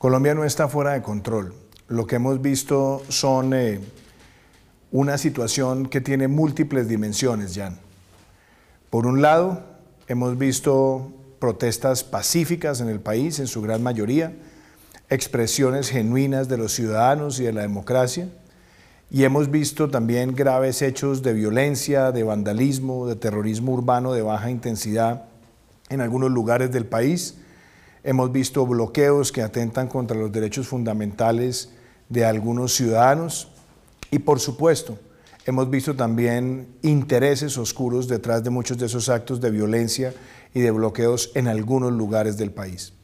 Colombia no está fuera de control. Lo que hemos visto son eh, una situación que tiene múltiples dimensiones, Jan. Por un lado, hemos visto protestas pacíficas en el país, en su gran mayoría, expresiones genuinas de los ciudadanos y de la democracia, y hemos visto también graves hechos de violencia, de vandalismo, de terrorismo urbano de baja intensidad en algunos lugares del país, Hemos visto bloqueos que atentan contra los derechos fundamentales de algunos ciudadanos y por supuesto hemos visto también intereses oscuros detrás de muchos de esos actos de violencia y de bloqueos en algunos lugares del país.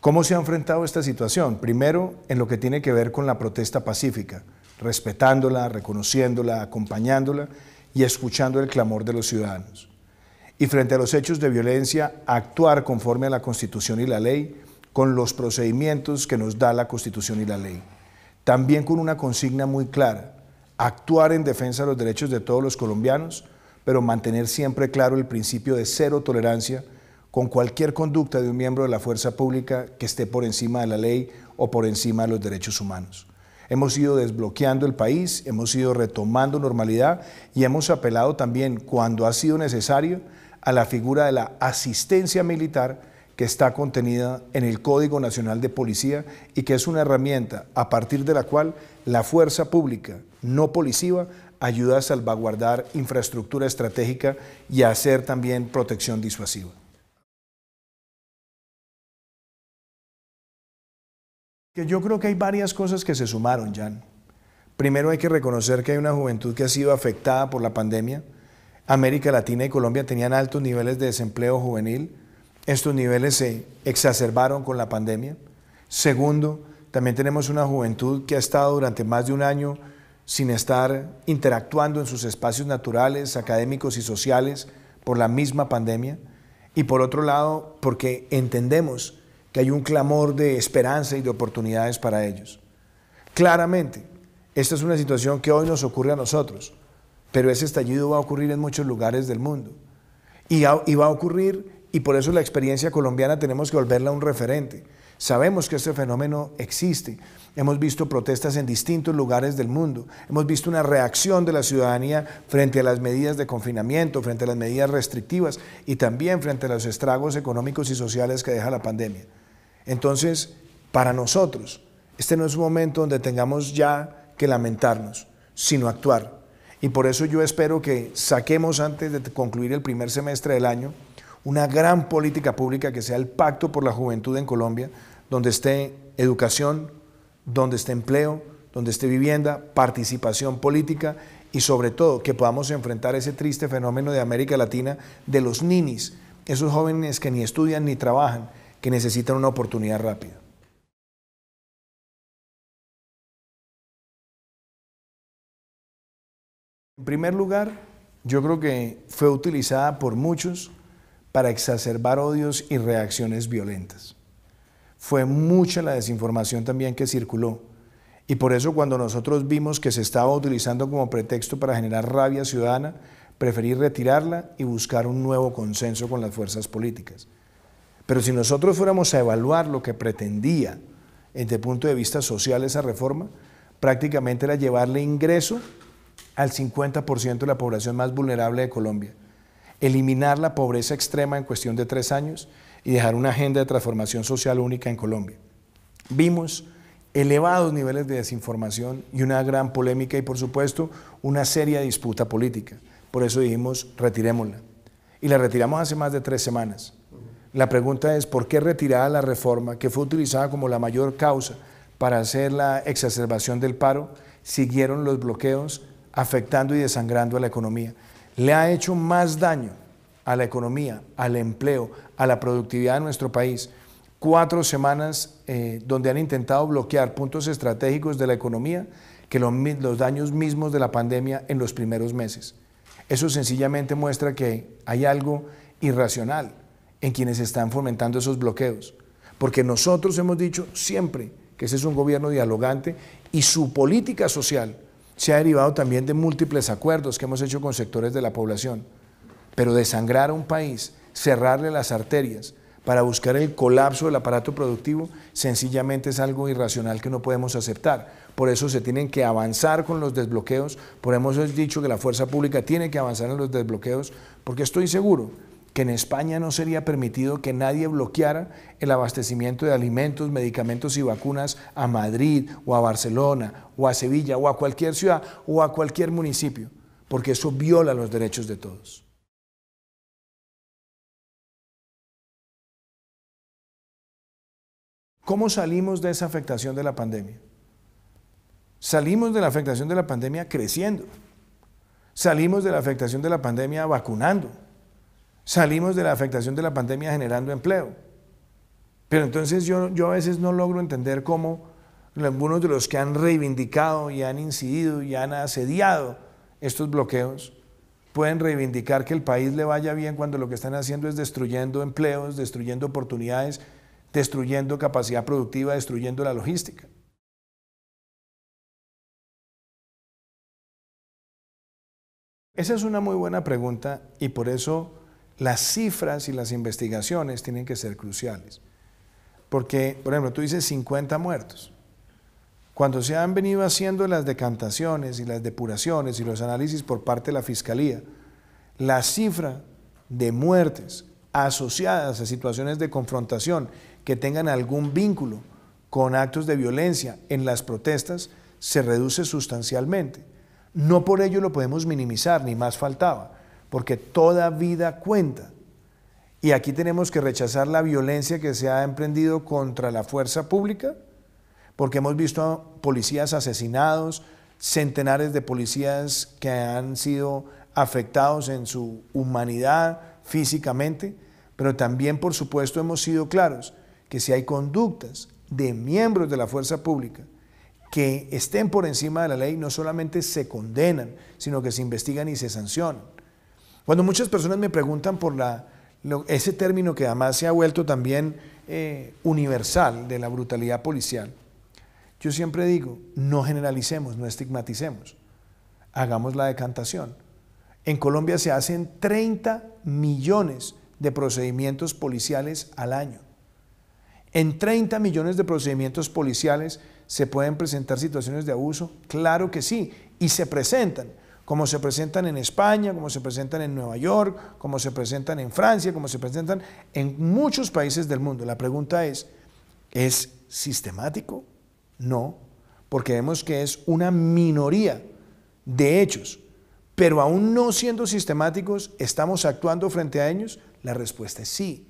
¿Cómo se ha enfrentado esta situación? Primero, en lo que tiene que ver con la protesta pacífica, respetándola, reconociéndola, acompañándola y escuchando el clamor de los ciudadanos y frente a los hechos de violencia actuar conforme a la Constitución y la ley con los procedimientos que nos da la Constitución y la ley. También con una consigna muy clara, actuar en defensa de los derechos de todos los colombianos, pero mantener siempre claro el principio de cero tolerancia con cualquier conducta de un miembro de la fuerza pública que esté por encima de la ley o por encima de los derechos humanos. Hemos ido desbloqueando el país, hemos ido retomando normalidad y hemos apelado también, cuando ha sido necesario, a la figura de la asistencia militar que está contenida en el Código Nacional de Policía y que es una herramienta a partir de la cual la fuerza pública no policiva ayuda a salvaguardar infraestructura estratégica y a hacer también protección disuasiva. Yo creo que hay varias cosas que se sumaron, Jan. Primero hay que reconocer que hay una juventud que ha sido afectada por la pandemia América Latina y Colombia tenían altos niveles de desempleo juvenil. Estos niveles se exacerbaron con la pandemia. Segundo, también tenemos una juventud que ha estado durante más de un año sin estar interactuando en sus espacios naturales, académicos y sociales por la misma pandemia. Y por otro lado, porque entendemos que hay un clamor de esperanza y de oportunidades para ellos. Claramente, esta es una situación que hoy nos ocurre a nosotros pero ese estallido va a ocurrir en muchos lugares del mundo. Y, va a ocurrir, y por eso la experiencia colombiana tenemos que volverla un referente. Sabemos que este fenómeno existe. Hemos visto protestas en distintos lugares del mundo. Hemos visto una reacción de la ciudadanía frente a las medidas de confinamiento, frente a las medidas restrictivas y también frente a los estragos económicos y sociales que deja la pandemia. Entonces, para nosotros, este no es un momento donde tengamos ya que lamentarnos, sino actuar. Y por eso yo espero que saquemos antes de concluir el primer semestre del año una gran política pública que sea el Pacto por la Juventud en Colombia, donde esté educación, donde esté empleo, donde esté vivienda, participación política y sobre todo que podamos enfrentar ese triste fenómeno de América Latina de los ninis, esos jóvenes que ni estudian ni trabajan, que necesitan una oportunidad rápida. En primer lugar, yo creo que fue utilizada por muchos para exacerbar odios y reacciones violentas. Fue mucha la desinformación también que circuló. Y por eso cuando nosotros vimos que se estaba utilizando como pretexto para generar rabia ciudadana, preferí retirarla y buscar un nuevo consenso con las fuerzas políticas. Pero si nosotros fuéramos a evaluar lo que pretendía desde el punto de vista social esa reforma, prácticamente era llevarle ingreso al 50% de la población más vulnerable de Colombia, eliminar la pobreza extrema en cuestión de tres años y dejar una agenda de transformación social única en Colombia. Vimos elevados niveles de desinformación y una gran polémica y por supuesto una seria disputa política. Por eso dijimos, retirémosla. Y la retiramos hace más de tres semanas. La pregunta es, ¿por qué retirada la reforma que fue utilizada como la mayor causa para hacer la exacerbación del paro, siguieron los bloqueos afectando y desangrando a la economía. Le ha hecho más daño a la economía, al empleo, a la productividad de nuestro país. Cuatro semanas eh, donde han intentado bloquear puntos estratégicos de la economía que los daños mismos de la pandemia en los primeros meses. Eso sencillamente muestra que hay algo irracional en quienes están fomentando esos bloqueos. Porque nosotros hemos dicho siempre que ese es un gobierno dialogante y su política social se ha derivado también de múltiples acuerdos que hemos hecho con sectores de la población. Pero desangrar a un país, cerrarle las arterias para buscar el colapso del aparato productivo, sencillamente es algo irracional que no podemos aceptar. Por eso se tienen que avanzar con los desbloqueos, por eso hemos dicho que la fuerza pública tiene que avanzar en los desbloqueos, porque estoy seguro que en España no sería permitido que nadie bloqueara el abastecimiento de alimentos, medicamentos y vacunas a Madrid o a Barcelona o a Sevilla o a cualquier ciudad o a cualquier municipio, porque eso viola los derechos de todos. ¿Cómo salimos de esa afectación de la pandemia? Salimos de la afectación de la pandemia creciendo. Salimos de la afectación de la pandemia vacunando Salimos de la afectación de la pandemia generando empleo. Pero entonces yo, a veces no logro entender cómo algunos de los que han reivindicado y han incidido y han asediado estos bloqueos pueden reivindicar que el país le vaya bien cuando lo que están haciendo es destruyendo empleos, destruyendo oportunidades, destruyendo capacidad productiva, destruyendo la logística. Esa es una muy buena pregunta y por eso las cifras y las investigaciones tienen que ser cruciales. Porque, por ejemplo, tú dices 50 muertos. Cuando se han venido haciendo las decantaciones y las depuraciones y los análisis por parte de la Fiscalía, la cifra de muertes asociadas a situaciones de confrontación que tengan algún vínculo con actos de violencia en las protestas se reduce sustancialmente. No por ello lo podemos minimizar, ni más faltaba porque toda vida cuenta. Y aquí tenemos que rechazar la violencia que se ha emprendido contra la fuerza pública, porque hemos visto policías asesinados, centenares de policías que han sido afectados en su humanidad físicamente, pero también, por supuesto, hemos sido claros que si hay conductas de miembros de la fuerza pública que estén por encima de la ley, no solamente se condenan, sino que se investigan y se sancionan. Cuando muchas personas me preguntan por ese término que además se ha vuelto también eh, universal de la brutalidad policial, yo siempre digo, no generalicemos, no estigmaticemos, hagamos la decantación. En Colombia se hacen 30 millones de procedimientos policiales al año. En 30 millones de procedimientos policiales se pueden presentar situaciones de abuso, claro que sí, y se presentan como se presentan en España, como se presentan en Nueva York, como se presentan en Francia, como se presentan en muchos países del mundo. La pregunta es, ¿es sistemático? No, porque vemos que es una minoría de hechos, pero aún no siendo sistemáticos, ¿estamos actuando frente a ellos? La respuesta es sí.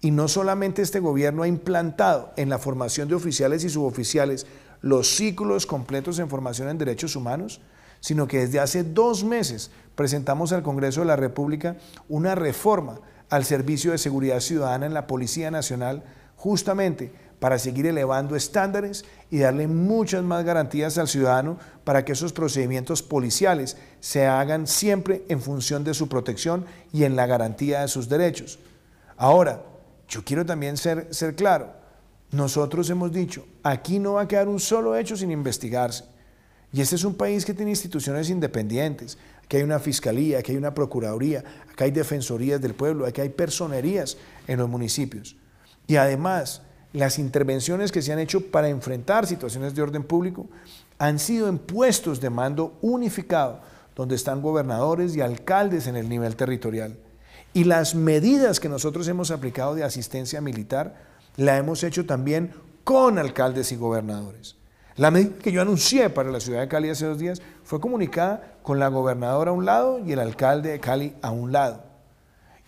Y no solamente este gobierno ha implantado en la formación de oficiales y suboficiales los ciclos completos en formación en derechos humanos, sino que desde hace dos meses presentamos al Congreso de la República una reforma al Servicio de Seguridad Ciudadana en la Policía Nacional, justamente para seguir elevando estándares y darle muchas más garantías al ciudadano para que esos procedimientos policiales se hagan siempre en función de su protección y en la garantía de sus derechos. Ahora, yo quiero también ser, ser claro, nosotros hemos dicho, aquí no va a quedar un solo hecho sin investigarse. Y este es un país que tiene instituciones independientes. que hay una fiscalía, que hay una procuraduría, acá hay defensorías del pueblo, aquí hay personerías en los municipios. Y además, las intervenciones que se han hecho para enfrentar situaciones de orden público han sido en puestos de mando unificado, donde están gobernadores y alcaldes en el nivel territorial. Y las medidas que nosotros hemos aplicado de asistencia militar la hemos hecho también con alcaldes y gobernadores. La medida que yo anuncié para la ciudad de Cali hace dos días fue comunicada con la gobernadora a un lado y el alcalde de Cali a un lado.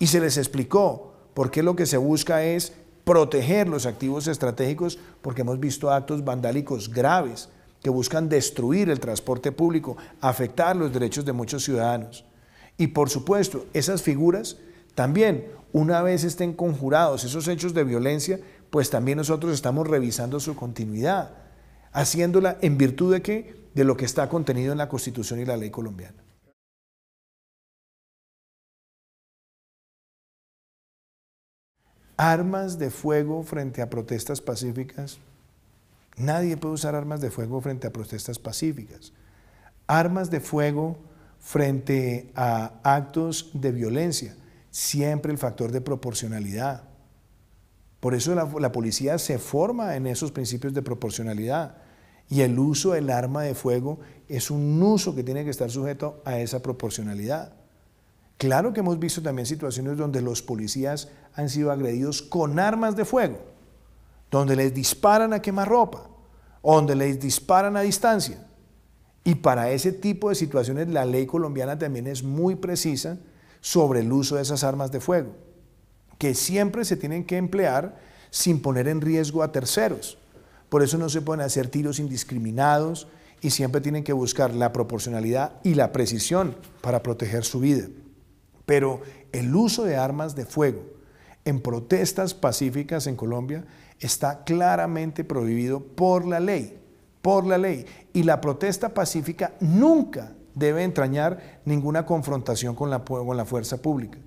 Y se les explicó por qué lo que se busca es proteger los activos estratégicos porque hemos visto actos vandálicos graves que buscan destruir el transporte público, afectar los derechos de muchos ciudadanos. Y por supuesto, esas figuras también, una vez estén conjurados esos hechos de violencia, pues también nosotros estamos revisando su continuidad haciéndola en virtud de qué? De lo que está contenido en la Constitución y la ley colombiana. Armas de fuego frente a protestas pacíficas. Nadie puede usar armas de fuego frente a protestas pacíficas. Armas de fuego frente a actos de violencia. Siempre el factor de proporcionalidad. Por eso la, policía se forma en esos principios de proporcionalidad y el uso del arma de fuego es un uso que tiene que estar sujeto a esa proporcionalidad. Claro que hemos visto también situaciones donde los policías han sido agredidos con armas de fuego, donde les disparan a quemarropa, donde les disparan a distancia. Y para ese tipo de situaciones la ley colombiana también es muy precisa sobre el uso de esas armas de fuego que siempre se tienen que emplear sin poner en riesgo a terceros. Por eso no se pueden hacer tiros indiscriminados y siempre tienen que buscar la proporcionalidad y la precisión para proteger su vida. Pero el uso de armas de fuego en protestas pacíficas en Colombia está claramente prohibido por la ley, por la ley. Y la protesta pacífica nunca debe entrañar ninguna confrontación con la, con la fuerza pública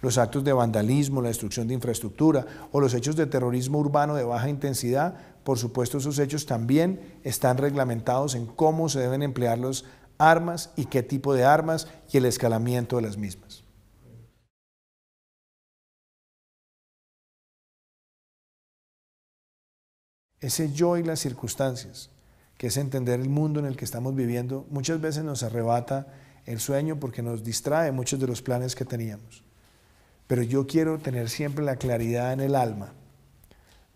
los actos de vandalismo, la destrucción de infraestructura o los hechos de terrorismo urbano de baja intensidad, por supuesto esos hechos también están reglamentados en cómo se deben emplear las armas y qué tipo de armas y el escalamiento de las mismas. Ese yo y las circunstancias, que es entender el mundo en el que estamos viviendo, muchas veces nos arrebata el sueño porque nos distrae muchos de los planes que teníamos. Pero yo quiero tener siempre la claridad en el alma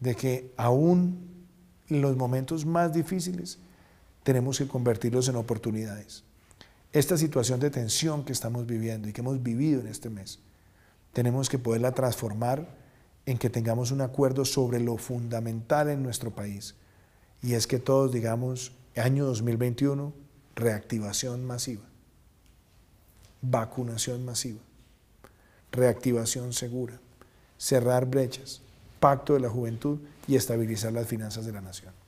de que aún en los momentos más difíciles tenemos que convertirlos en oportunidades. Esta situación de tensión que estamos viviendo y que hemos vivido en este mes, tenemos que poderla transformar en que tengamos un acuerdo sobre lo fundamental en nuestro país. Y es que todos digamos, año 2021, reactivación masiva, vacunación masiva reactivación segura, cerrar brechas, pacto de la juventud y estabilizar las finanzas de la nación.